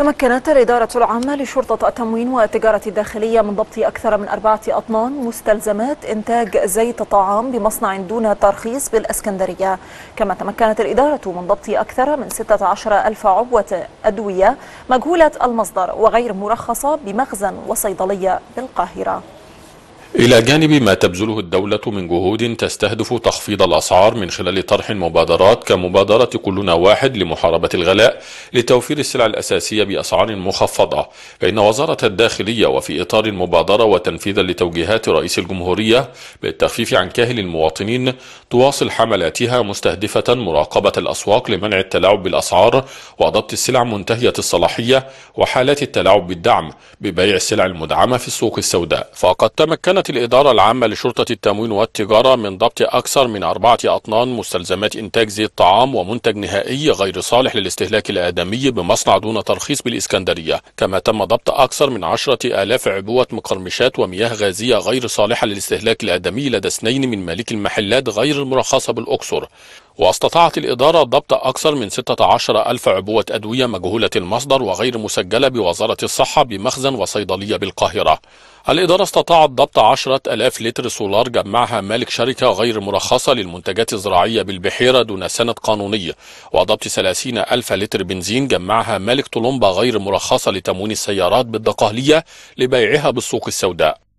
تمكنت الإدارة العامة لشرطة التموين والتجارة الداخلية من ضبط أكثر من أربعة أطنان مستلزمات إنتاج زيت طعام بمصنع دون ترخيص بالأسكندرية كما تمكنت الإدارة من ضبط أكثر من 16 ألف عبوة أدوية مجهولة المصدر وغير مرخصة بمخزن وصيدلية بالقاهرة إلى جانب ما تبذله الدولة من جهود تستهدف تخفيض الأسعار من خلال طرح مبادرات كمبادرة كلنا واحد لمحاربة الغلاء لتوفير السلع الأساسية بأسعار مخفضة فإن وزارة الداخلية وفي إطار المبادرة وتنفيذا لتوجيهات رئيس الجمهورية بالتخفيف عن كاهل المواطنين تواصل حملاتها مستهدفة مراقبة الأسواق لمنع التلاعب بالأسعار وضبط السلع منتهية الصلاحية وحالات التلاعب بالدعم ببيع السلع المدعمة في السوق السوداء فقد تمكن أمكنت الإدارة العامة لشرطة التموين والتجارة من ضبط أكثر من أربعة أطنان مستلزمات إنتاج زيت طعام ومنتج نهائي غير صالح للاستهلاك الآدمي بمصنع دون ترخيص بالإسكندرية كما تم ضبط أكثر من عشرة آلاف عبوة مقرمشات ومياه غازية غير صالحة للاستهلاك الآدمي لدى اثنين من مالك المحلات غير المرخصة بالأقصر واستطاعت الإدارة ضبط أكثر من 16 ألف عبوة أدوية مجهولة المصدر وغير مسجلة بوزارة الصحة بمخزن وصيدلية بالقاهرة الإدارة استطاعت ضبط 10 ألاف لتر سولار جمعها مالك شركة غير مرخصة للمنتجات الزراعية بالبحيرة دون سند قانوني وضبط 30 ألف لتر بنزين جمعها مالك طولومبا غير مرخصة لتموين السيارات بالدقهلية لبيعها بالسوق السوداء